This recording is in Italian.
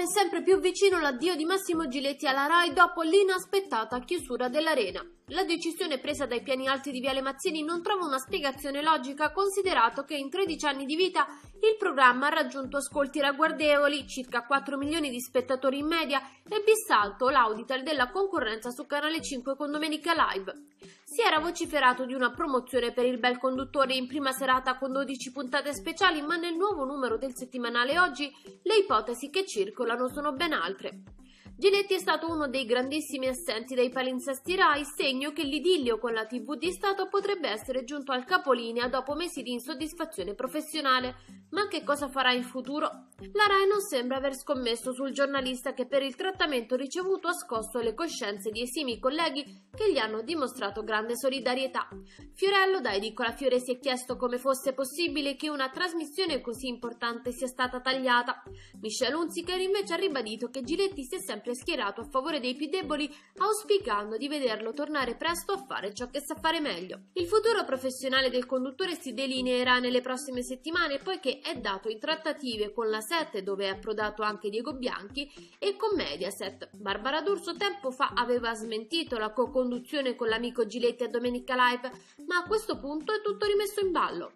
Appare sempre più vicino l'addio di Massimo Giletti alla RAI dopo l'inaspettata chiusura dell'arena. La decisione presa dai piani alti di Viale Mazzini non trova una spiegazione logica considerato che in 13 anni di vita il programma ha raggiunto ascolti ragguardevoli, circa 4 milioni di spettatori in media e Bissalto l'auditor della concorrenza su Canale 5 con Domenica Live si era vociferato di una promozione per il bel conduttore in prima serata con 12 puntate speciali, ma nel nuovo numero del settimanale oggi le ipotesi che circolano sono ben altre. Giletti è stato uno dei grandissimi assenti dai palinsesti Rai, segno che l'idillio con la TV di Stato potrebbe essere giunto al capolinea dopo mesi di insoddisfazione professionale. Ma che cosa farà in futuro la RAI non sembra aver scommesso sul giornalista che per il trattamento ricevuto ha scosso le coscienze di esimi colleghi che gli hanno dimostrato grande solidarietà. Fiorello da Edicola Fiore si è chiesto come fosse possibile che una trasmissione così importante sia stata tagliata. Michel Hunziker invece ha ribadito che Giletti si è sempre schierato a favore dei più deboli, auspicando di vederlo tornare presto a fare ciò che sa fare meglio. Il futuro professionale del conduttore si delineerà nelle prossime settimane poiché è dato in trattative con la 2017 dove è approdato anche Diego Bianchi e con Mediaset. Barbara D'Urso tempo fa aveva smentito la co-conduzione con l'amico Giletti a Domenica Live, ma a questo punto è tutto rimesso in ballo.